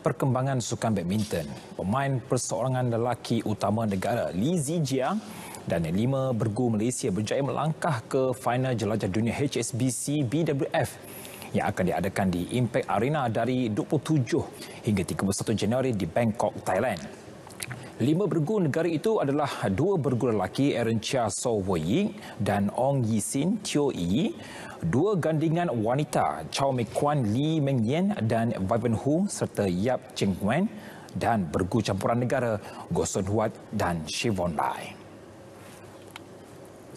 Perkembangan sukan badminton, pemain perseorangan lelaki utama negara Li Zijiang dan lima bergu Malaysia berjaya melangkah ke final jelajah dunia HSBC BWF yang akan diadakan di Impact Arena dari 27 hingga 31 Januari di Bangkok, Thailand. Lima bergu negara itu adalah dua bergu lelaki Aaron Chia So Wei dan Ong Yi Sin Tio Yi. Dua gandingan wanita Chao Mei Kwan Li Meng Yen dan Vivian Hu serta Yap Cheng Wen dan bergu campuran negara Goh Sun Huat dan Shivon Lai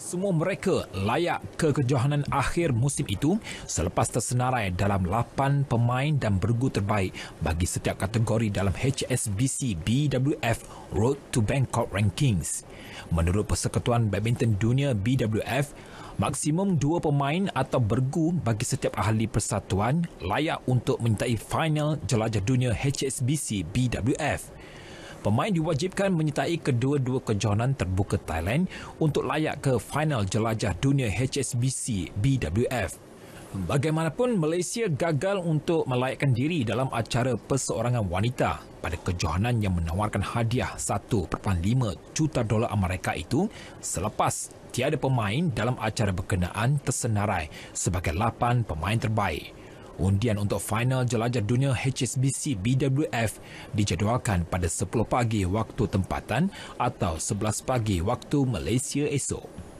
semua mereka layak ke kejohanan akhir musim itu selepas tersenarai dalam 8 pemain dan bergu terbaik bagi setiap kategori dalam HSBC BWF Road to Bangkok Rankings. Menurut Persekutuan Badminton Dunia BWF, maksimum dua pemain atau bergu bagi setiap ahli persatuan layak untuk menyertai final jelajah dunia HSBC BWF pemain diwajibkan menyertai kedua-dua kejohanan terbuka Thailand untuk layak ke final jelajah dunia HSBC BWF. Bagaimanapun, Malaysia gagal untuk melayakkan diri dalam acara perseorangan wanita pada kejohanan yang menawarkan hadiah 1.5 juta dolar Amerika itu selepas tiada pemain dalam acara berkenaan tersenarai sebagai 8 pemain terbaik. Undian untuk final jelajah dunia HSBC BWF dijadualkan pada 10 pagi waktu tempatan atau 11 pagi waktu Malaysia esok.